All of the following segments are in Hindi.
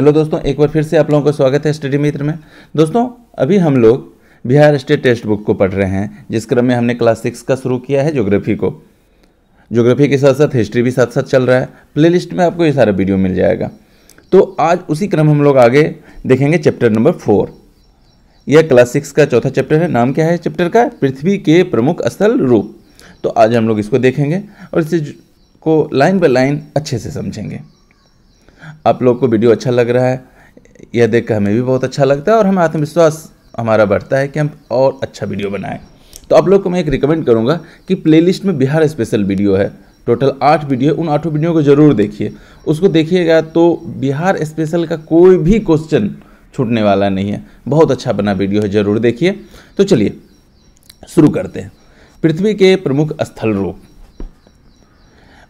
हेलो दोस्तों एक बार फिर से आप लोगों का स्वागत है स्टडी मित्र में दोस्तों अभी हम लोग बिहार स्टेट टेक्स्ट बुक को पढ़ रहे हैं जिस क्रम में हमने क्लास सिक्स का शुरू किया है ज्योग्राफी को ज्योग्राफी के साथ साथ हिस्ट्री भी साथ साथ चल रहा है प्लेलिस्ट में आपको ये सारा वीडियो मिल जाएगा तो आज उसी क्रम हम लोग आगे देखेंगे चैप्टर नंबर फोर यह क्लास सिक्स का चौथा चैप्टर है नाम क्या है चैप्टर का पृथ्वी के प्रमुख स्थल रूप तो आज हम लोग इसको देखेंगे और इसे को लाइन बाय लाइन अच्छे से समझेंगे आप लोग को वीडियो अच्छा लग रहा है यह देख कर हमें भी बहुत अच्छा लगता है और हमें आत्मविश्वास हमारा बढ़ता है कि हम और अच्छा वीडियो बनाएं तो आप लोग को मैं एक रिकमेंड करूँगा कि प्लेलिस्ट में बिहार स्पेशल वीडियो है टोटल आठ वीडियो उन आठों वीडियो को जरूर देखिए उसको देखिएगा तो बिहार स्पेशल का कोई भी क्वेश्चन छूटने वाला नहीं है बहुत अच्छा बना वीडियो है ज़रूर देखिए तो चलिए शुरू करते हैं पृथ्वी के प्रमुख स्थल रूप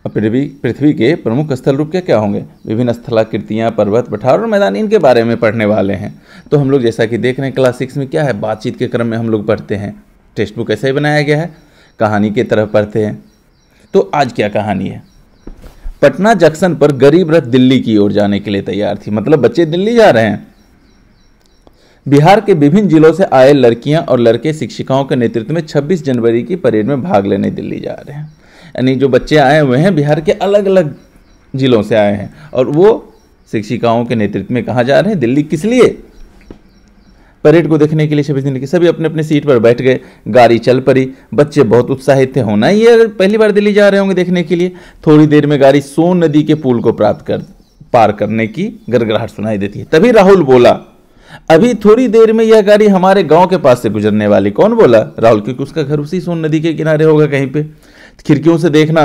पृथ्वी पृथ्वी के प्रमुख स्थल रूप क्या क्या होंगे विभिन्न स्थलाकृतियाँ पर्वत पठार और मैदान इनके बारे में पढ़ने वाले हैं तो हम लोग जैसा कि देख रहे हैं क्लास सिक्स में क्या है बातचीत के क्रम में हम लोग पढ़ते हैं टेक्स्ट बुक ऐसे ही बनाया गया है कहानी की तरफ पढ़ते हैं तो आज क्या कहानी है पटना जंक्शन पर गरीब रथ दिल्ली की ओर जाने के लिए तैयार थी मतलब बच्चे दिल्ली जा रहे हैं बिहार के विभिन्न जिलों से आए लड़कियां और लड़के शिक्षिकाओं के नेतृत्व में 26 जनवरी की परेड में भाग लेने दिल्ली जा रहे हैं यानी जो बच्चे आए हुए हैं बिहार के अलग अलग ज़िलों से आए हैं और वो शिक्षिकाओं के नेतृत्व में कहाँ जा रहे हैं दिल्ली किस लिए परेड को देखने के लिए छब्बीस दिन के सभी अपने अपने सीट पर बैठ गए गाड़ी चल पड़ी बच्चे बहुत उत्साहित थे होना ही अगर पहली बार दिल्ली जा रहे होंगे देखने के लिए थोड़ी देर में गाड़ी सोन नदी के पुल को प्राप्त कर पार करने की गड़गड़ाहट सुनाई देती है तभी राहुल बोला अभी थोड़ी देर में यह गाड़ी हमारे गांव के पास से गुजरने वाली कौन बोला राहुल क्योंकि उसका घर उसी सोन नदी के किनारे होगा कहीं पर खिड़कियों से देखना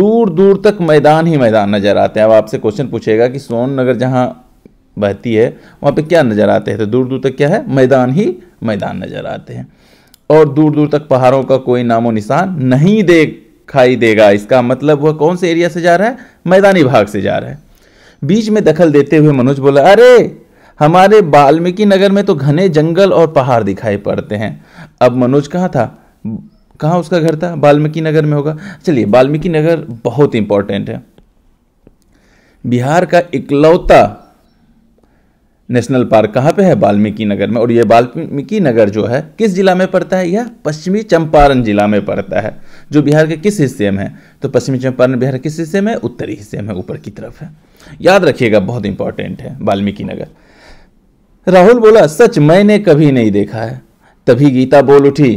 दूर दूर तक मैदान ही मैदान नज़र आते हैं अब आपसे क्वेश्चन पूछेगा कि सोन नगर जहाँ बहती है वहाँ पे क्या नज़र आते हैं तो दूर दूर तक क्या है मैदान ही मैदान नज़र आते हैं और दूर दूर तक पहाड़ों का कोई नामो निशान नहीं दिखाई देगा इसका मतलब वह कौन से एरिया से जा रहा है मैदानी भाग से जा रहा है बीच में दखल देते हुए मनोज बोला अरे हमारे वाल्मीकि नगर में तो घने जंगल और पहाड़ दिखाई पड़ते हैं अब मनोज कहाँ था कहाँ उसका घर था वाल्मीकि नगर में होगा चलिए वाल्मीकि नगर बहुत इंपॉर्टेंट है बिहार का इकलौता नेशनल पार्क कहाँ पे है वाल्मीकि नगर में और ये वाल्मीकि नगर जो है किस जिला में पड़ता है यह पश्चिमी चंपारण जिला में पड़ता है जो बिहार के किस हिस्से में है तो पश्चिमी चंपारण बिहार किस हिस्से में उत्तरी हिस्से में ऊपर की तरफ है याद रखिएगा बहुत इंपॉर्टेंट है वाल्मीकि नगर राहुल बोला सच मैंने कभी नहीं देखा है तभी गीता बोल उठी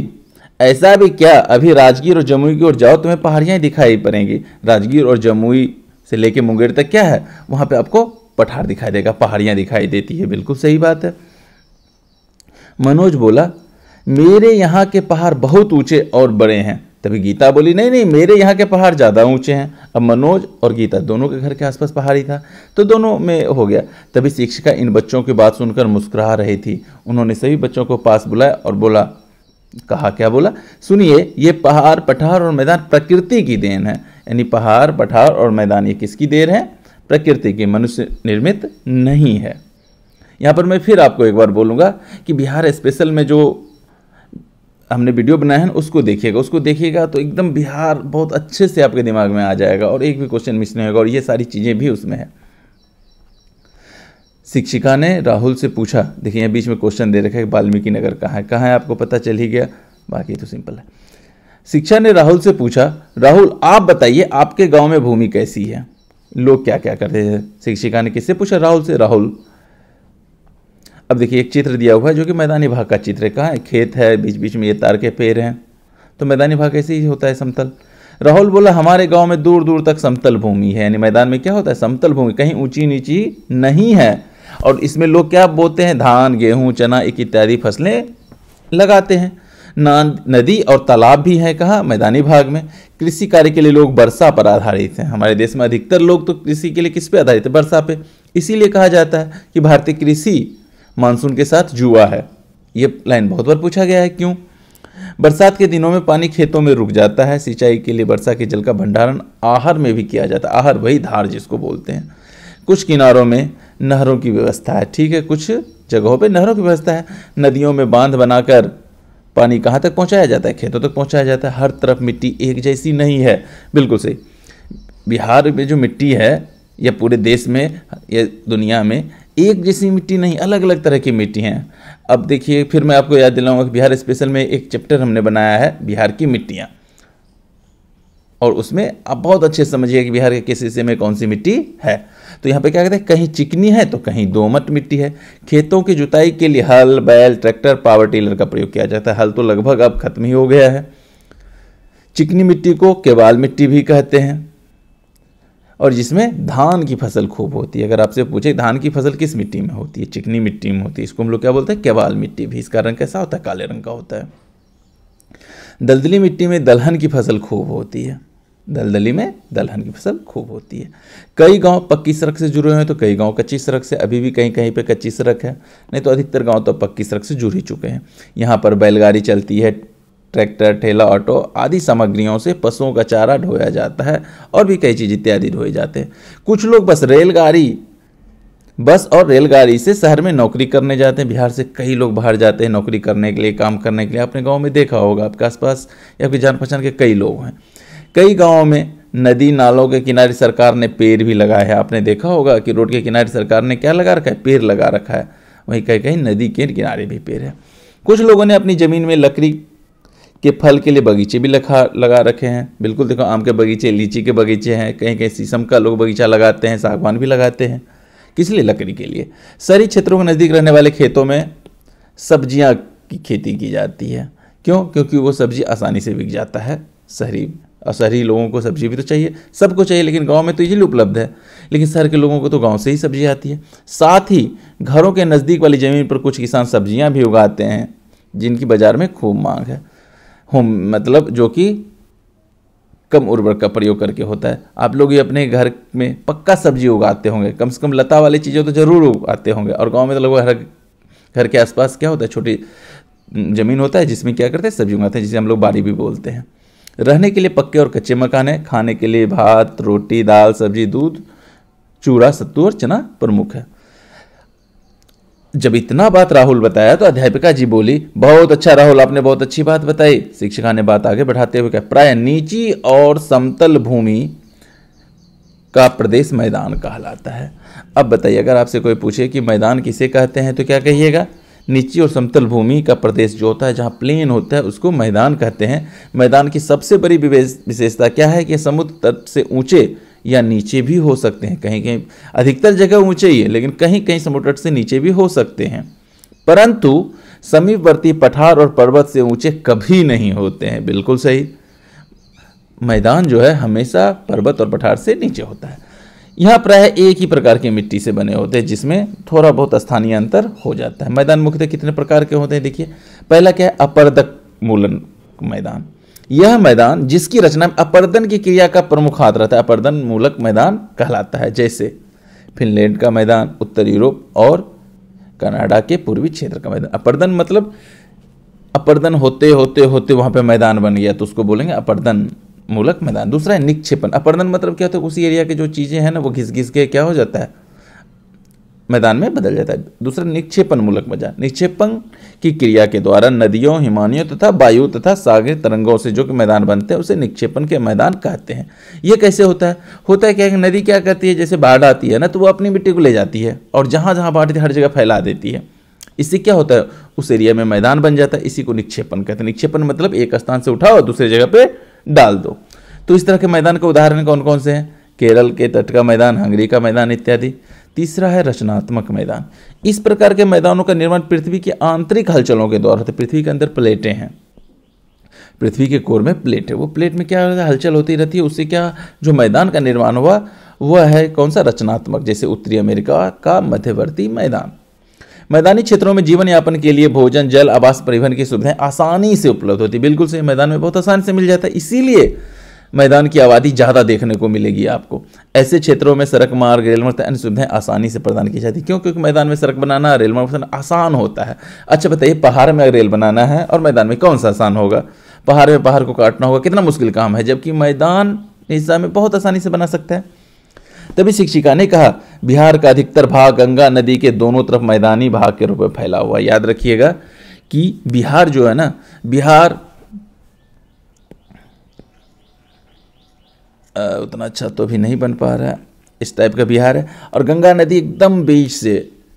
ऐसा भी क्या अभी राजगीर और जमुई की ओर जाओ तुम्हें पहाड़ियाँ दिखाई पड़ेंगी राजगीर और जमुई से लेके मुंगेर तक क्या है वहाँ पे आपको पठार दिखाई देगा पहाड़ियाँ दिखाई देती है बिल्कुल सही बात है मनोज बोला मेरे यहाँ के पहाड़ बहुत ऊंचे और बड़े हैं तभी गीता बोली नहीं नहीं मेरे यहाँ के पहाड़ ज़्यादा ऊंचे हैं अब मनोज और गीता दोनों के घर के आसपास पहाड़ी था तो दोनों में हो गया तभी शिक्षिका इन बच्चों की बात सुनकर मुस्कुरा रही थी उन्होंने सभी बच्चों को पास बुलाया और बोला कहा क्या बोला सुनिए ये पहाड़ पठार और मैदान प्रकृति की देन है यानी पहाड़ पठार और मैदान ये किसकी देन है प्रकृति की मनुष्य निर्मित नहीं है यहाँ पर मैं फिर आपको एक बार बोलूँगा कि बिहार स्पेशल में जो हमने वीडियो बनाया है उसको देखिएगा उसको देखिएगा तो एकदम बिहार बहुत अच्छे से आपके दिमाग में आ जाएगा और एक भी क्वेश्चन मिस नहीं होगा और ये सारी चीज़ें भी उसमें है शिक्षिका ने राहुल से पूछा देखिए यहाँ बीच में क्वेश्चन दे रखा है वाल्मीकि नगर कहाँ है कहाँ है आपको पता चल ही गया बाकी तो सिंपल है शिक्षा ने राहुल से पूछा राहुल आप बताइए आपके गांव में भूमि कैसी है लोग क्या क्या करते हैं शिक्षिका ने किससे पूछा राहुल से राहुल अब देखिए एक चित्र दिया हुआ है जो कि मैदानी भाग का चित्र है कहाँ है खेत है बीच बीच में ये तार के पेड़ हैं तो मैदानी भाग ऐसे ही होता है समतल राहुल बोला हमारे गांव में दूर दूर तक समतल भूमि है यानी मैदान में क्या होता है समतल भूमि कहीं ऊंची नीची नहीं है और इसमें लोग क्या बोते हैं धान गेहूँ चना एक इत्यादि फसलें लगाते हैं नांद नदी और तालाब भी हैं कहाँ मैदानी भाग में कृषि कार्य के लिए लोग वर्षा पर आधारित हैं हमारे देश में अधिकतर लोग तो कृषि के लिए किस पे आधारित है वर्षा पे इसीलिए कहा जाता है कि भारतीय कृषि मानसून के साथ जुआ है ये लाइन बहुत बार पूछा गया है क्यों बरसात के दिनों में पानी खेतों में रुक जाता है सिंचाई के लिए वर्षा के जल का भंडारण आहार में भी किया जाता है आहर वही धार जिसको बोलते हैं कुछ किनारों में नहरों की व्यवस्था है ठीक है कुछ जगहों पे नहरों की व्यवस्था है नदियों में बांध बनाकर पानी कहाँ तक पहुँचाया जाता है खेतों तक पहुँचाया जाता है हर तरफ मिट्टी एक जैसी नहीं है बिल्कुल सही बिहार में जो मिट्टी है या पूरे देश में या दुनिया में एक जैसी मिट्टी नहीं अलग अलग तरह की मिट्टी हैं अब देखिए फिर मैं आपको याद दिलाऊंगा कि बिहार स्पेशल में एक चैप्टर हमने बनाया है बिहार की मिट्टियाँ और उसमें आप बहुत अच्छे समझिए कि बिहार के किस हिस्से में कौन सी मिट्टी है तो यहाँ पे क्या कहते हैं कहीं चिकनी है तो कहीं दोमट मिट्टी है खेतों की जुताई के लिए हल बैल ट्रैक्टर पावर टीलर का प्रयोग किया जाता है हल तो लगभग अब खत्म ही हो गया है चिकनी मिट्टी को केवाल मिट्टी भी कहते हैं और जिसमें धान की फसल खूब होती है अगर आपसे पूछे धान की फसल किस मिट्टी में होती है चिकनी मिट्टी में होती है इसको हम लोग क्या बोलते हैं केवाल मिट्टी भी इसका रंग कैसा होता है काले रंग का होता है दलदली मिट्टी में दलहन की फसल खूब होती है दलदली में दलहन की फसल खूब होती है कई गांव पक्की सड़क से जुड़े हुए हैं तो कई गांव कच्ची सड़क से अभी भी कहीं कहीं पे कच्ची सड़क है नहीं तो अधिकतर गांव तो पक्की सड़क से जुड़ ही चुके हैं यहाँ पर बैलगाड़ी चलती है ट्रैक्टर ठेला ऑटो आदि सामग्रियों से पशुओं का चारा ढोया जाता है और भी कई चीज़ इत्यादि ढोए जाते हैं कुछ लोग बस रेलगाड़ी बस और रेलगाड़ी से शहर में नौकरी करने जाते हैं बिहार से कई लोग बाहर जाते हैं नौकरी करने के लिए काम करने के लिए आपने गाँव में देखा होगा आपके आसपास या आपके जान पहचान के कई लोग हैं कई गाँव में नदी नालों के किनारे सरकार ने पेड़ भी लगाए हैं आपने देखा होगा कि रोड के किनारे सरकार ने क्या लगा रखा है पेड़ लगा रखा है वहीं कहीं कहीं नदी के किनारे भी पेड़ है कुछ लोगों ने अपनी ज़मीन में लकड़ी के फल के लिए बगीचे भी लखा लगा रखे हैं बिल्कुल देखो आम के बगीचे लीची के बगीचे हैं कहीं कहीं शीशम का लोग बगीचा लगाते हैं सागवान भी लगाते हैं किस लिए लकड़ी के लिए शहरी क्षेत्रों के नज़दीक रहने वाले खेतों में सब्जियाँ की खेती की जाती है क्यों क्योंकि वो सब्जी आसानी से बिक जाता है शहरी और शहरी लोगों को सब्जी भी तो चाहिए सबको चाहिए लेकिन गाँव में तो इजीली उपलब्ध है लेकिन शहर के लोगों को तो गाँव से ही सब्जी आती है साथ ही घरों के नज़दीक वाली ज़मीन पर कुछ किसान सब्जियाँ भी उगाते हैं जिनकी बाज़ार में खूब मांग है होम मतलब जो कि कम उर्वरक का प्रयोग करके होता है आप लोग ये अपने घर में पक्का सब्जी उगाते होंगे कम से कम लता वाली चीज़ें तो ज़रूर उगाते होंगे और गांव में तो लगभग हर घर के आसपास क्या होता है छोटी ज़मीन होता है जिसमें क्या करते हैं सब्जी उगाते हैं जिसे हम लोग बाड़ी भी बोलते हैं रहने के लिए पक्के और कच्चे मकान है खाने के लिए भात रोटी दाल सब्जी दूध चूड़ा सत्तू और चना प्रमुख है जब इतना बात राहुल बताया तो अध्यापिका जी बोली बहुत अच्छा राहुल आपने बहुत अच्छी बात बताई शिक्षिका ने बात आगे बढ़ाते हुए कहा प्राय नीची और समतल भूमि का प्रदेश मैदान कहलाता है अब बताइए अगर आपसे कोई पूछे कि मैदान किसे कहते हैं तो क्या कहिएगा नीची और समतल भूमि का प्रदेश जो होता है जहाँ प्लेन होता है उसको मैदान कहते हैं मैदान की सबसे बड़ी विशेषता क्या है कि समुद्र तट से ऊँचे या नीचे भी हो सकते हैं कहीं कहीं अधिकतर जगह ऊँचे ही है लेकिन कहीं कहीं समुद्र तट से नीचे भी हो सकते हैं परंतु समीपवर्ती पठार और पर्वत से ऊंचे कभी नहीं होते हैं बिल्कुल सही मैदान जो है हमेशा पर्वत और पठार से नीचे होता है यहाँ प्राय एक ही प्रकार की मिट्टी से बने होते हैं जिसमें थोड़ा बहुत स्थानीय अंतर हो जाता है मैदान मुख्यतः कितने प्रकार के होते हैं देखिए पहला क्या है अपर्दक मूलन मैदान यह मैदान जिसकी रचना में अपर्दन की क्रिया का प्रमुख हाथ रहता है अपर्दन मूलक मैदान कहलाता है जैसे फिनलैंड का मैदान उत्तर यूरोप और कनाडा के पूर्वी क्षेत्र का मैदान अपर्दन मतलब अपर्दन होते होते होते वहाँ पे मैदान बन गया तो उसको बोलेंगे अपर्दन मूलक मैदान दूसरा है निक्षेपण अपर्दन मतलब क्या होता है उसी एरिया के जो चीज़ें हैं ना वो घिस घिस के क्या हो जाता है मैदान में बदल जाता है दूसरा निक्षेपण मूलक मैदान निक्षेपण की क्रिया के द्वारा नदियों हिमानियों तथा वायु तथा सागर तरंगों से जो कि मैदान बनते हैं उसे निक्षेपण के मैदान कहते हैं ये कैसे होता है होता है क्या कि नदी क्या करती है जैसे बाढ़ आती है ना तो वो अपनी मिट्टी को ले जाती है और जहाँ जहाँ बाढ़ हर जगह फैला देती है इससे क्या होता है उस एरिया में मैदान बन जाता है इसी को निक्षेपण कहते हैं निक्षेपण मतलब एक स्थान से उठाओ दूसरी दूसरे जगह पर डाल दो तो इस तरह के मैदान के उदाहरण कौन कौन से हैं केरल के तट का मैदान हंगरी का मैदान इत्यादि तीसरा है रचनात्मक मैदान इस प्रकार के मैदानों का निर्माण पृथ्वी के आंतरिक हलचलों के द्वारा होता पृथ्वी के अंदर प्लेटें हैं पृथ्वी के कोर में प्लेट है वो प्लेट में क्या होता है हलचल होती रहती है उससे क्या जो मैदान का निर्माण हुआ वह है कौन सा रचनात्मक जैसे उत्तरी अमेरिका का मध्यवर्ती मैदान मैदानी क्षेत्रों में जीवन यापन के लिए भोजन जल आवास परिवहन की सुविधाएं आसानी से उपलब्ध होती बिल्कुल सही मैदान में बहुत आसानी से मिल जाता है इसीलिए मैदान की आबादी ज़्यादा देखने को मिलेगी आपको ऐसे क्षेत्रों में सड़क मार्ग रेल मार्ग अन्य सुविधाएं आसानी से प्रदान की जाती है क्यों क्योंकि मैदान में सड़क बनाना रेल मार्ग बनाना आसान होता है अच्छा बताइए पहाड़ में रेल बनाना है और मैदान में कौन सा आसान होगा पहाड़ में पहाड़ को काटना होगा कितना मुश्किल काम है जबकि मैदान हिस्सा में बहुत आसानी से बना सकता है तभी शिक्षिका ने कहा बिहार का अधिकतर भाग गंगा नदी के दोनों तरफ मैदानी भाग के रूप में फैला हुआ याद रखिएगा कि बिहार जो है ना बिहार उतना अच्छा तो भी नहीं बन पा रहा है इस टाइप का बिहार है और गंगा नदी एकदम बीच से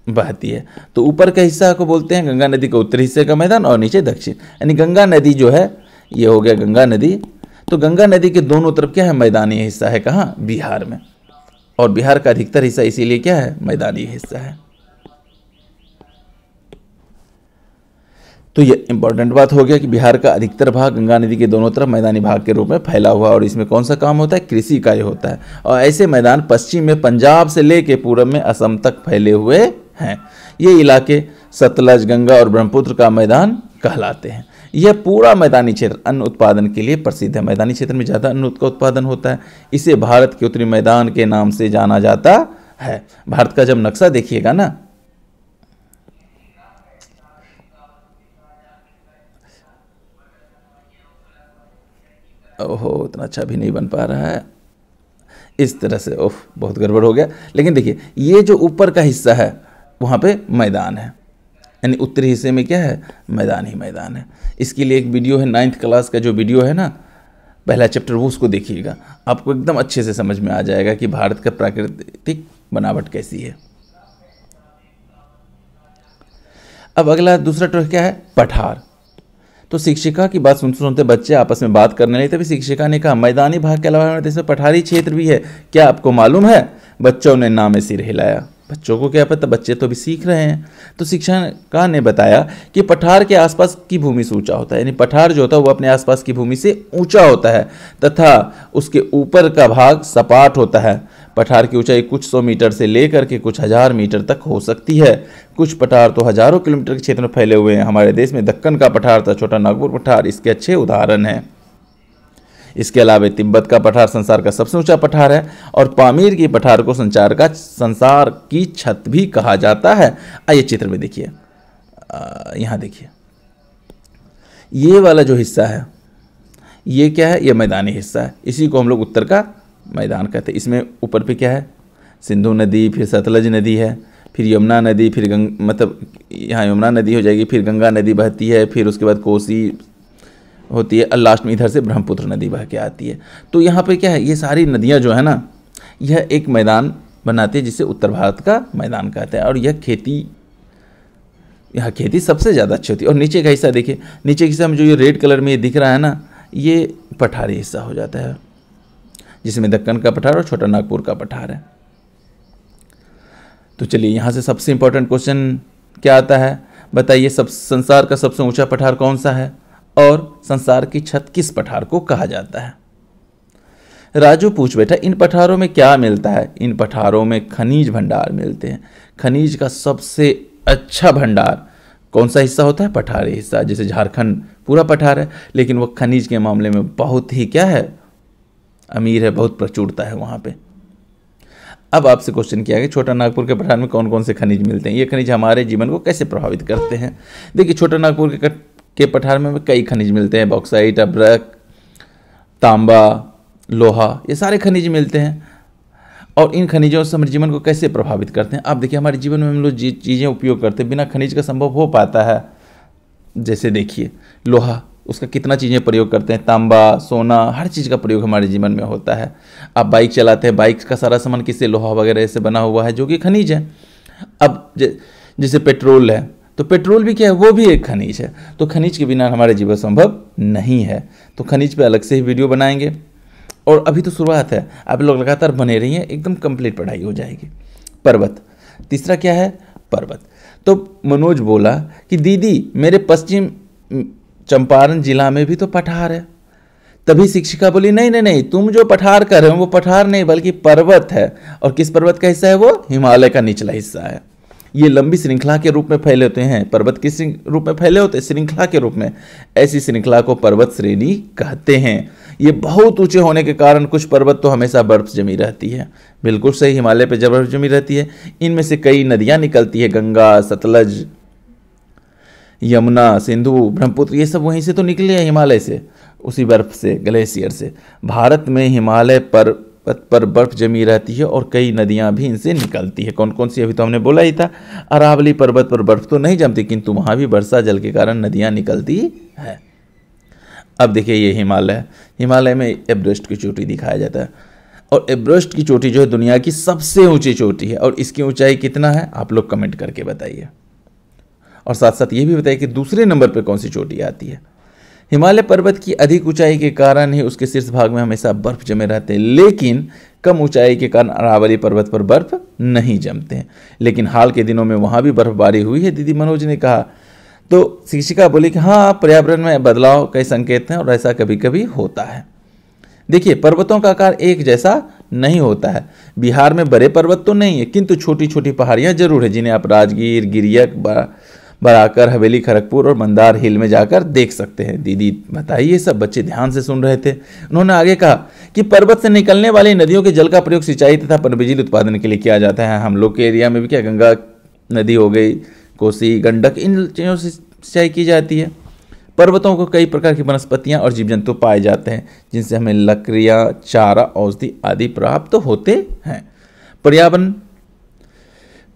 बहती है तो ऊपर का हिस्सा को बोलते हैं गंगा नदी का उत्तरी हिस्से का मैदान और नीचे दक्षिण यानी गंगा नदी जो है ये हो गया गंगा नदी तो गंगा नदी के दोनों तरफ क्या है मैदानी हिस्सा है कहाँ बिहार में और बिहार का अधिकतर हिस्सा इसीलिए क्या है मैदानी हिस्सा है तो ये इंपॉर्टेंट बात हो गया कि बिहार का अधिकतर भाग गंगा नदी के दोनों तरफ मैदानी भाग के रूप में फैला हुआ और इसमें कौन सा काम होता है कृषि कार्य होता है और ऐसे मैदान पश्चिम में पंजाब से लेके पूर्व में असम तक फैले हुए हैं ये इलाके सतलज गंगा और ब्रह्मपुत्र का मैदान कहलाते हैं यह पूरा मैदानी क्षेत्र अन्न उत्पादन के लिए प्रसिद्ध है मैदानी क्षेत्र में ज़्यादा अन्न का उत्पादन होता है इसे भारत के उत्तरी मैदान के नाम से जाना जाता है भारत का जब नक्शा देखिएगा ना ओहो इतना अच्छा भी नहीं बन पा रहा है इस तरह से ओह बहुत गड़बड़ हो गया लेकिन देखिए ये जो ऊपर का हिस्सा है वहाँ पे मैदान है यानी उत्तरी हिस्से में क्या है मैदान ही मैदान है इसके लिए एक वीडियो है नाइन्थ क्लास का जो वीडियो है ना पहला चैप्टर वो उसको देखिएगा आपको एकदम अच्छे से समझ में आ जाएगा कि भारत का प्राकृतिक बनावट कैसी है अब अगला दूसरा टॉपिक क्या है पठार तो शिक्षिका की बात सुनते सुनते बच्चे आपस में बात करने लगे तभी शिक्षिका ने कहा मैदानी भाग के अलावा पठारी क्षेत्र भी है क्या आपको मालूम है बच्चों ने नाम सिर हिलाया बच्चों को क्या पता बच्चे तो अभी सीख रहे हैं तो शिक्षाकार ने बताया कि पठार के आसपास की भूमि से ऊंचा होता है यानी पठार जो होता है वो अपने आसपास की भूमि से ऊंचा होता है तथा उसके ऊपर का भाग सपाट होता है पठार की ऊंचाई कुछ सौ मीटर से लेकर के कुछ हज़ार मीटर तक हो सकती है कुछ पठार तो हज़ारों किलोमीटर के क्षेत्र में फैले हुए हैं हमारे देश में दक्कन का पठार था छोटा नागपुर पठार इसके अच्छे उदाहरण हैं इसके अलावा तिब्बत का पठार संसार का सबसे ऊंचा पठार है और पामीर की पठार को संचार का संसार की छत भी कहा जाता है आइए चित्र में देखिए यहाँ देखिए ये वाला जो हिस्सा है ये क्या है ये मैदानी हिस्सा है इसी को हम लोग उत्तर का मैदान कहते हैं इसमें ऊपर पे क्या है सिंधु नदी फिर सतलज नदी है फिर यमुना नदी फिर गंग मतलब यहाँ यमुना नदी हो जाएगी फिर गंगा नदी बहती है फिर उसके बाद कोसी होती है लास्ट में इधर से ब्रह्मपुत्र नदी बह के आती है तो यहाँ पर क्या है ये सारी नदियाँ जो है ना यह एक मैदान बनाती है जिसे उत्तर भारत का मैदान कहते हैं और यह खेती यहाँ खेती सबसे ज़्यादा अच्छी होती है और नीचे का हिस्सा देखिए नीचे के हिस्सा में जो ये रेड कलर में ये दिख रहा है ना ये पठारी हिस्सा हो जाता है जिसमें दक्कन का पठार और छोटा नागपुर का पठार है तो चलिए यहाँ से सबसे इम्पोर्टेंट क्वेश्चन क्या आता है बताइए सब संसार का सबसे ऊंचा पठार कौन सा है और संसार की छत किस पठार को कहा जाता है राजू पूछ बैठा इन पठारों में क्या मिलता है इन पठारों में खनिज भंडार मिलते हैं खनिज का सबसे अच्छा भंडार कौन सा हिस्सा होता है पठारी हिस्सा जैसे झारखंड पूरा पठार है लेकिन वह खनिज के मामले में बहुत ही क्या है अमीर है बहुत प्रचुरता है वहाँ पे अब आपसे क्वेश्चन किया गया छोटा नागपुर के पठार में कौन कौन से खनिज मिलते हैं ये खनिज हमारे जीवन को कैसे प्रभावित करते हैं देखिए छोटा नागपुर के के पठार में कई खनिज मिलते हैं बॉक्साइट अब्रक तांबा लोहा ये सारे खनिज मिलते हैं और इन खनिजों से हमारे जीवन को कैसे प्रभावित करते हैं आप देखिए हमारे जीवन में हम लोग जी चीज़ें उपयोग करते हैं बिना खनिज का संभव हो पाता है जैसे देखिए लोहा उसका कितना चीज़ें प्रयोग करते हैं तांबा सोना हर चीज़ का प्रयोग हमारे जीवन में होता है आप बाइक चलाते हैं बाइक का सारा सामान किससे लोहा वगैरह से बना हुआ है जो कि खनिज है अब जैसे पेट्रोल है तो पेट्रोल भी क्या है वो भी एक खनिज है तो खनिज के बिना हमारे जीवन संभव नहीं है तो खनिज पे अलग से ही वीडियो बनाएंगे और अभी तो शुरुआत है आप लोग लगातार बने रही हैं एकदम कंप्लीट पढ़ाई हो जाएगी पर्वत तीसरा क्या है पर्वत तो मनोज बोला कि दीदी मेरे पश्चिम चंपारण जिला में भी तो पठार है तभी शिक्षिका बोली नहीं नहीं नहीं तुम जो पठार कर रहे हो वो पठार नहीं बल्कि पर्वत है और किस पर्वत का हिस्सा है वो हिमालय का निचला हिस्सा है ये लंबी श्रृंखला के रूप में फैले होते हैं पर्वत किस रूप में फैले होते हैं श्रृंखला के रूप में ऐसी श्रृंखला को पर्वत श्रेणी कहते हैं ये बहुत ऊंचे होने के कारण कुछ पर्वत तो हमेशा बर्फ जमी रहती है बिल्कुल सही हिमालय पर जब बर्फ जमी रहती है इनमें से कई नदियाँ निकलती है गंगा सतलज यमुना सिंधु ब्रह्मपुत्र ये सब वहीं से तो निकले हैं हिमालय से उसी बर्फ से ग्लेशियर से भारत में हिमालय पर पर बर्फ जमी रहती है और कई नदियाँ भी इनसे निकलती है कौन कौन सी अभी तो हमने बोला ही था अरावली पर्वत पर बर्फ तो नहीं जमती किंतु वहाँ भी वर्षा जल के कारण नदियाँ निकलती है अब देखिए ये हिमालय हिमालय में एवरेस्ट की चोटी दिखाया जाता है और एवरेस्ट की चोटी जो है दुनिया की सबसे ऊंची चोटी है और इसकी ऊंचाई कितना है आप लोग कमेंट करके बताइए और साथ साथ ये भी बताइए कि दूसरे नंबर पर कौन सी चोटी आती है हिमालय पर्वत की अधिक ऊंचाई के कारण ही उसके शीर्ष भाग में हमेशा बर्फ जमे रहते हैं लेकिन कम ऊंचाई के कारण अरावली पर्वत पर बर्फ नहीं जमते हैं लेकिन हाल के दिनों में वहाँ भी बर्फबारी हुई है दीदी मनोज ने कहा तो शिक्षिका बोली कि हाँ पर्यावरण में बदलाव कई संकेत हैं और ऐसा कभी कभी होता है देखिए पर्वतों का आकार एक जैसा नहीं होता है बिहार में बड़े पर्वत तो नहीं है किंतु छोटी छोटी पहाड़ियाँ जरूर है जिन्हें आप राजगीर गिरियक बराकर हवेली खड़गपुर और मंदार हिल में जाकर देख सकते हैं दीदी बताइए सब बच्चे ध्यान से सुन रहे थे उन्होंने आगे कहा कि पर्वत से निकलने वाली नदियों के जल का प्रयोग सिंचाई तथा पनबिजली उत्पादन के लिए किया जाता है हम लोग के एरिया में भी क्या गंगा नदी हो गई कोसी गंडक इन चीज़ों से सिंचाई की जाती है पर्वतों को कई प्रकार की वनस्पतियाँ और जीव जंतु पाए जाते हैं जिनसे हमें लकड़ियाँ चारा औषधि आदि प्राप्त तो होते हैं पर्यावरण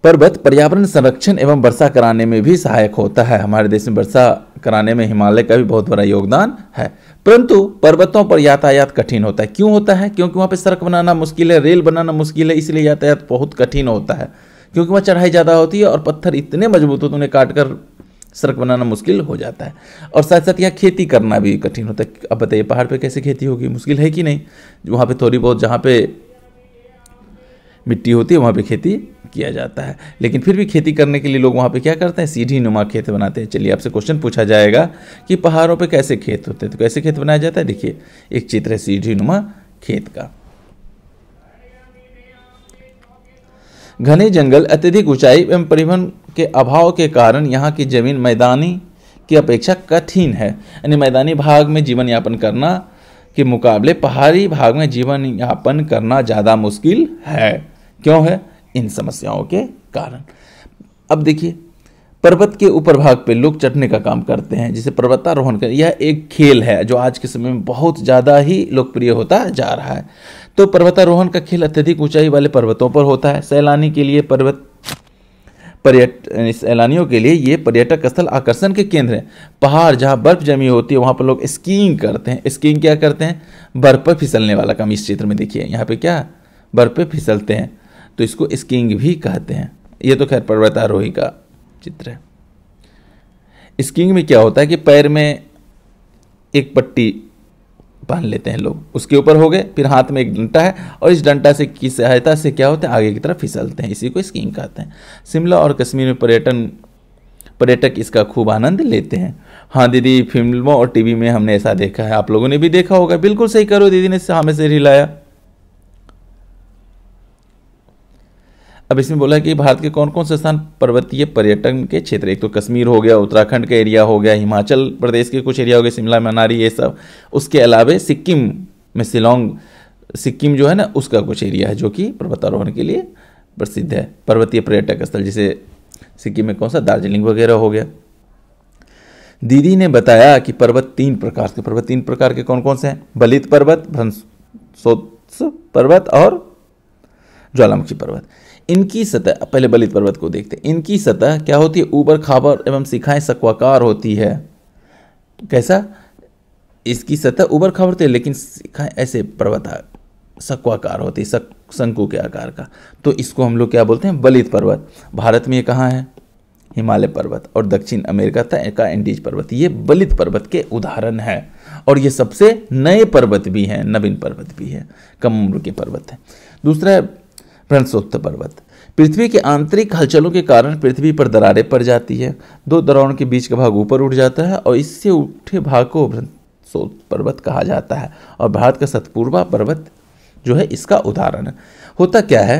पर्वत पर्यावरण संरक्षण एवं वर्षा कराने में भी सहायक होता है हमारे देश में वर्षा कराने में हिमालय का भी बहुत बड़ा योगदान है परंतु पर्वतों पर यातायात कठिन होता है क्यों होता है क्योंकि वहाँ पर सड़क बनाना मुश्किल है रेल बनाना मुश्किल है इसलिए यातायात बहुत कठिन होता है क्योंकि वहाँ चढ़ाई ज़्यादा होती है और पत्थर इतने मजबूत होते उन्हें काट कर सड़क बनाना मुश्किल हो जाता है और साथ साथ यहाँ खेती करना भी कठिन होता है अब बताइए पहाड़ पर कैसे खेती होगी मुश्किल है कि नहीं वहाँ पर थोड़ी बहुत जहाँ पर मिट्टी होती है वहाँ पर खेती किया जाता है लेकिन फिर भी खेती करने के लिए लोग वहाँ पे क्या करते हैं सीढ़ी नुमा खेत बनाते हैं चलिए आपसे क्वेश्चन पूछा जाएगा कि पहाड़ों पे कैसे खेत होते हैं तो कैसे खेत बनाया जाता है देखिए एक चित्र है सीढ़ी नुमा खेत का घने जंगल अत्यधिक ऊंचाई एवं परिवहन के अभाव के कारण यहाँ की जमीन मैदानी की अपेक्षा कठिन है यानी मैदानी भाग में जीवन यापन करना के मुकाबले पहाड़ी भाग में जीवन यापन करना ज़्यादा मुश्किल है क्यों है इन समस्याओं के कारण अब देखिए पर्वत के ऊपर भाग पे लोग चढ़ने का काम करते हैं जिसे पर्वतारोहण कर यह एक खेल है जो आज के समय में बहुत ज़्यादा ही लोकप्रिय होता जा रहा है तो पर्वतारोहण का खेल अत्यधिक ऊंचाई वाले पर्वतों पर होता है सैलानी के लिए पर्वत पर्यट सैलानियों के लिए ये पर्यटक स्थल आकर्षण के केंद्र हैं पहाड़ जहाँ बर्फ़ जमी होती है वहाँ पर लोग स्कीइंग करते हैं स्कीइंग क्या करते हैं बर्फ़ पर फिसलने वाला काम इस क्षेत्र में देखिए यहाँ पे क्या बर्फ़ पे फिसलते हैं तो इसको स्कीइंग भी कहते हैं ये तो खैर पर्वतारोही का चित्र है स्कीइंग में क्या होता है कि पैर में एक पट्टी बांध लेते हैं लोग उसके ऊपर हो गए फिर हाथ में एक डंटा है और इस डंटा से की सहायता से क्या होता है आगे की तरफ फिसलते हैं इसी को स्कीइंग कहते हैं शिमला और कश्मीर में पर्यटन पर्यटक इसका खूब आनंद लेते हैं हाँ दीदी फिल्मों और टीवी में हमने ऐसा देखा है आप लोगों ने भी देखा होगा बिल्कुल सही करो दीदी ने हमें से हिलाया अब इसमें बोला कि भारत के कौन कौन से स्थान पर्वतीय पर्यटन के क्षेत्र एक तो कश्मीर हो गया उत्तराखंड का एरिया हो गया हिमाचल प्रदेश के कुछ एरिया हो गए शिमला मनारी ये सब उसके अलावा सिक्किम में शिलोंग सिक्किम जो है ना उसका कुछ एरिया है जो कि पर्वतारोहण के लिए प्रसिद्ध है पर्वतीय पर्यटक स्थल जैसे सिक्किम में कौन सा दार्जिलिंग वगैरह हो गया दीदी ने बताया कि पर्वत तीन प्रकार के पर्वत तीन प्रकार के कौन कौन से हैं बलित पर्वत भ्रंसोत्स पर्वत और ज्वालामुखी पर्वत इनकी सतह पहले बलित पर्वत को देखते हैं इनकी सतह क्या होती है ऊबर खाबर एवं शिखाएं सक्वाकार होती है तो कैसा इसकी सतह ऊबर खाबर होती है लेकिन शिखाएं ऐसे पर्वत सक्वाकार होती है सक शंकु के आकार का तो इसको हम लोग क्या बोलते हैं बलित पर्वत भारत में ये कहाँ है हिमालय पर्वत और दक्षिण अमेरिका था एका एंडीज पर्वत ये बलित पर्वत के उदाहरण है और ये सबसे नए पर्वत भी हैं नवीन पर्वत भी है कम उम्र के पर्वत हैं दूसरा प्रणसोत्त पर्वत पृथ्वी के आंतरिक हलचलों के कारण पृथ्वी पर दरारें पड़ जाती है दो दरारों के बीच का भाग ऊपर उठ जाता है और इससे उठे भाग को भ्रंसोत्त पर्वत कहा जाता है और भारत का सतपूर्वा पर्वत जो है इसका उदाहरण है होता क्या है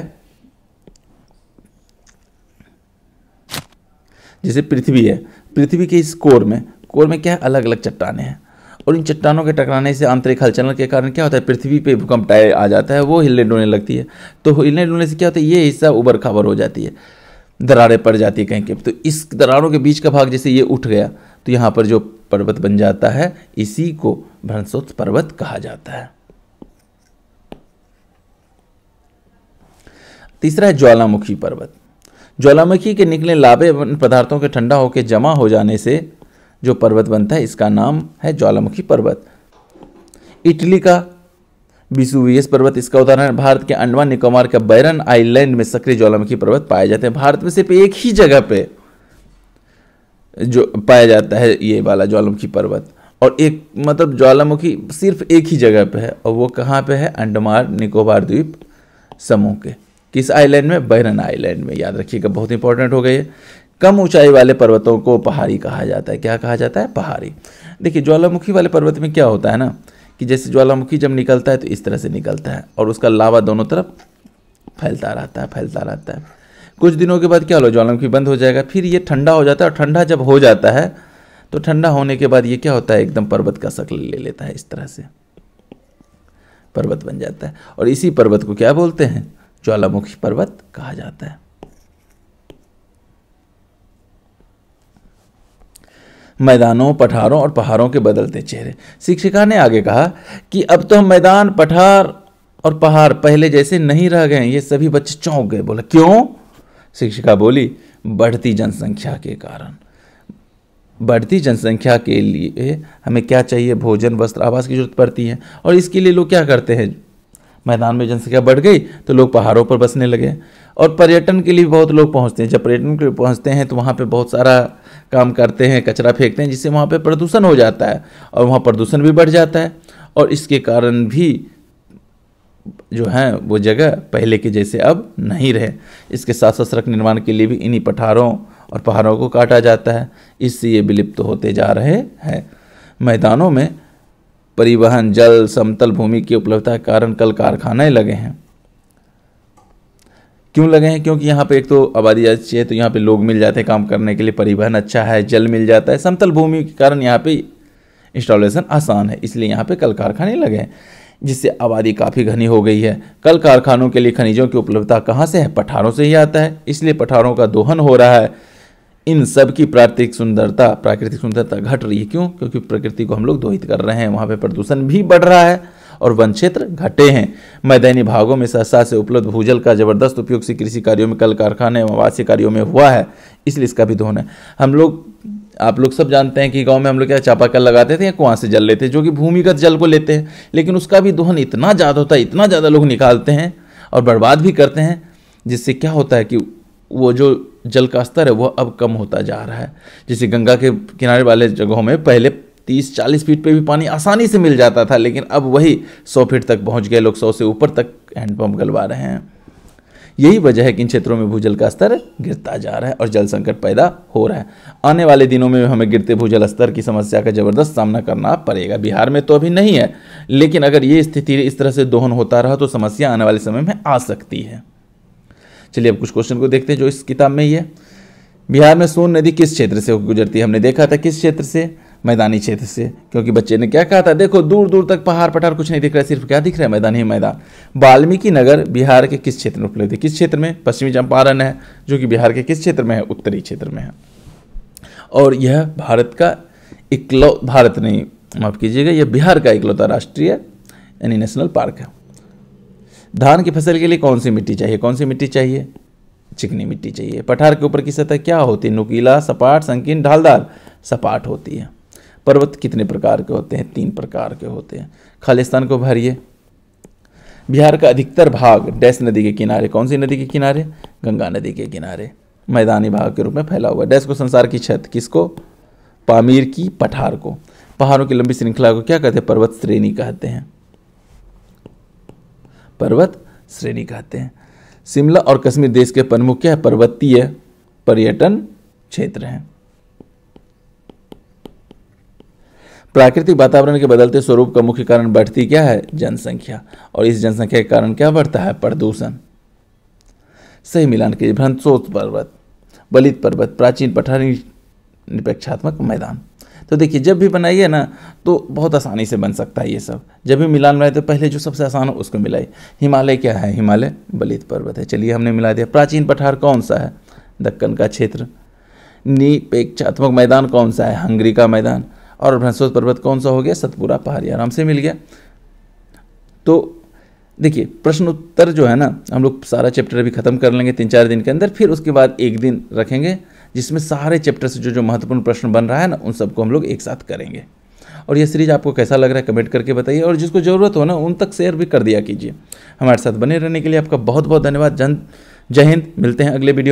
जैसे पृथ्वी है पृथ्वी के इस कोर में कोर में क्या है अलग अलग चट्टाने हैं और इन चट्टानों के टकराने से आंतरिक हलचल के कारण क्या होता है पृथ्वी पे भूकंप टायर आ जाता है वो हिलने डुलने लगती है तो हिलने डुलने से क्या होता है ये हिस्सा उबर खाबर हो जाती है दरारें पड़ जाती है कहीं के तो इस दरारों के बीच का भाग जैसे ये उठ गया तो यहाँ पर जो पर्वत बन जाता है इसी को भ्रंसोत्स पर्वत कहा जाता है तीसरा है ज्वालामुखी पर्वत ज्वालामुखी के निकले लाभे पदार्थों के ठंडा होकर जमा हो जाने से जो पर्वत बनता है इसका नाम है ज्वालामुखी पर्वत इटली का बिसुवियस पर्वत इसका उदाहरण भारत के अंडमान निकोबार के बैरन आइलैंड में सक्रिय ज्वालामुखी पर्वत पाए जाते हैं भारत में सिर्फ एक ही जगह पे जो पाया जाता है ये वाला ज्वालामुखी पर्वत और एक मतलब ज्वालामुखी सिर्फ एक ही जगह पे है और वो कहाँ पे है अंडमान निकोबार द्वीप समूह के किस आइलैंड में बैरन आइलैंड में याद रखिएगा बहुत इंपॉर्टेंट हो गई है कम ऊंचाई वाले पर्वतों को पहाड़ी कहा जाता है क्या कहा जाता है पहाड़ी देखिए ज्वालामुखी वाले पर्वत में क्या होता है ना कि जैसे ज्वालामुखी जब निकलता है तो इस तरह से निकलता है और उसका लावा दोनों तरफ फैलता रहता है फैलता रहता है कुछ दिनों के बाद क्या होगा ज्वालामुखी बंद हो जाएगा फिर ये ठंडा हो जाता है और ठंडा जब हो जाता है तो ठंडा होने के बाद ये क्या होता है एकदम पर्वत का शक्ल ले लेता है इस तरह से पर्वत बन जाता है और इसी पर्वत को क्या बोलते हैं ज्वालामुखी पर्वत कहा जाता है मैदानों पठारों और पहाड़ों के बदलते चेहरे शिक्षिका ने आगे कहा कि अब तो हम मैदान पठार और पहाड़ पहले जैसे नहीं रह गए ये सभी बच्चे चौंक गए बोले क्यों शिक्षिका बोली बढ़ती जनसंख्या के कारण बढ़ती जनसंख्या के लिए हमें क्या चाहिए भोजन वस्त्र आवास की जरूरत पड़ती है और इसके लिए लोग क्या करते हैं मैदान में जनसंख्या बढ़ गई तो लोग पहाड़ों पर बसने लगे और पर्यटन के लिए बहुत लोग पहुंचते हैं जब पर्यटन के लिए पहुंचते हैं तो वहाँ पर बहुत सारा काम करते हैं कचरा फेंकते हैं जिससे वहाँ पर प्रदूषण हो जाता है और वहाँ प्रदूषण भी बढ़ जाता है और इसके कारण भी जो हैं वो जगह पहले के जैसे अब नहीं रहे इसके साथ साथ सड़क निर्माण के लिए भी इन्हीं पठारों और पहाड़ों को काटा जाता है इससे ये विलुप्त तो होते जा रहे हैं मैदानों में परिवहन जल समतल भूमि की उपलब्धता के कारण कल कारखाने लगे हैं क्यों लगे हैं क्योंकि यहाँ पे एक तो आबादी अच्छी है तो यहाँ पे लोग मिल जाते हैं काम करने के लिए परिवहन अच्छा है जल मिल जाता है समतल भूमि के कारण यहाँ पे इंस्टॉलेशन आसान है इसलिए यहाँ पे कल कारखाने लगे हैं जिससे आबादी काफ़ी घनी हो गई है कल कारखानों के लिए खनिजों की उपलब्धता कहाँ से है पठारों से ही आता है इसलिए पठारों का दोहन हो रहा है इन सब की प्राकृतिक सुंदरता प्राकृतिक सुंदरता घट रही है क्यों क्योंकि प्रकृति को हम लोग दोहित कर रहे हैं वहाँ पर प्रदूषण भी बढ़ रहा है और वन क्षेत्र घटे हैं मैदानी भागों में सहसा से उपलब्ध भूजल का जबरदस्त उपयोग से कृषि कार्यों में कल कारखाने एवं आवासीय कार्यों में हुआ है इसलिए इसका भी दोहन है हम लोग आप लोग सब जानते हैं कि गांव में हम लोग क्या चापाकल लगाते थे या कुआं से जल लेते जो कि भूमिगत जल को लेते हैं लेकिन उसका भी दोहन इतना ज़्यादा होता है इतना ज़्यादा लोग निकालते हैं और बर्बाद भी करते हैं जिससे क्या होता है कि वो जो जल का स्तर है वह अब कम होता जा रहा है जैसे गंगा के किनारे वाले जगहों में पहले तीस चालीस फीट पे भी पानी आसानी से मिल जाता था लेकिन अब वही सौ फीट तक पहुंच गए लोग सौ से ऊपर तक हैंडपम्प गलवा रहे हैं यही वजह है कि इन क्षेत्रों में भूजल का स्तर गिरता जा रहा है और जल संकट पैदा हो रहा है आने वाले दिनों में हमें गिरते भूजल स्तर की समस्या का जबरदस्त सामना करना पड़ेगा बिहार में तो अभी नहीं है लेकिन अगर ये स्थिति इस तरह से दोहन होता रहा तो समस्या आने वाले समय में आ सकती है चलिए अब कुछ क्वेश्चन को देखते हैं जो इस किताब में ही है बिहार में सोन नदी किस क्षेत्र से गुजरती है हमने देखा था किस क्षेत्र से मैदानी क्षेत्र से क्योंकि बच्चे ने क्या कहा था देखो दूर दूर तक पहाड़ पठार कुछ नहीं दिख रहा है सिर्फ क्या दिख रहा है मैदान ही मैदान वाल्मीकि नगर बिहार के किस क्षेत्र में उपलब्ध है किस क्षेत्र में पश्चिमी चंपारण है जो कि बिहार के किस क्षेत्र में है उत्तरी क्षेत्र में है और यह भारत का इकलौ भारत नहीं माफ़ कीजिएगा यह बिहार का इकलौता राष्ट्रीय यानी नेशनल पार्क है धान की फसल के लिए कौन सी मिट्टी चाहिए कौन सी मिट्टी चाहिए चिकनी मिट्टी चाहिए पठार के ऊपर की सतह क्या होती है नुकीला सपाट संकीर्ण ढालदार सपाट होती है पर्वत कितने प्रकार के होते हैं तीन प्रकार के होते हैं खालिस्तान को भरिए बिहार का अधिकतर भाग डैस नदी के किनारे कौन सी नदी के किनारे गंगा नदी के किनारे मैदानी भाग के रूप में फैला हुआ है डैस को संसार की छत किसको पामीर की पठार को पहाड़ों की लंबी श्रृंखला को क्या कहते हैं पर्वत श्रेणी कहते हैं पर्वत श्रेणी कहते हैं शिमला और कश्मीर देश के प्रमुख क्या पर्वतीय पर्यटन क्षेत्र हैं प्राकृतिक वातावरण के बदलते स्वरूप का मुख्य कारण बढ़ती क्या है जनसंख्या और इस जनसंख्या के कारण क्या बढ़ता है प्रदूषण सही मिलान के भ्रंसोत पर्वत बलित पर्वत प्राचीन पठारी निपेक्षात्मक मैदान तो देखिए जब भी बनाइए ना तो बहुत आसानी से बन सकता है ये सब जब भी मिलान बनाए तो पहले जो सबसे आसान हो उसको मिलाइए हिमालय क्या है हिमालय बलित पर्वत है चलिए हमने मिला दिया प्राचीन पठार कौन सा है दक्कन का क्षेत्र निपेक्षात्मक मैदान कौन सा है हंगरी का मैदान और भ्रंसोत पर्वत कौन सा हो गया सतपुरा पहाड़ी आराम से मिल गया तो देखिए प्रश्न उत्तर जो है ना हम लोग सारा चैप्टर अभी ख़त्म कर लेंगे तीन चार दिन के अंदर फिर उसके बाद एक दिन रखेंगे जिसमें सारे चैप्टर से जो जो महत्वपूर्ण प्रश्न बन रहा है ना उन सबको हम लोग एक साथ करेंगे और यह सीरीज आपको कैसा लग रहा है कमेंट करके बताइए और जिसको ज़रूरत हो ना उन तक शेयर भी कर दिया कीजिए हमारे साथ बने रहने के लिए आपका बहुत बहुत धन्यवाद जन जय हिंद मिलते हैं अगले वीडियो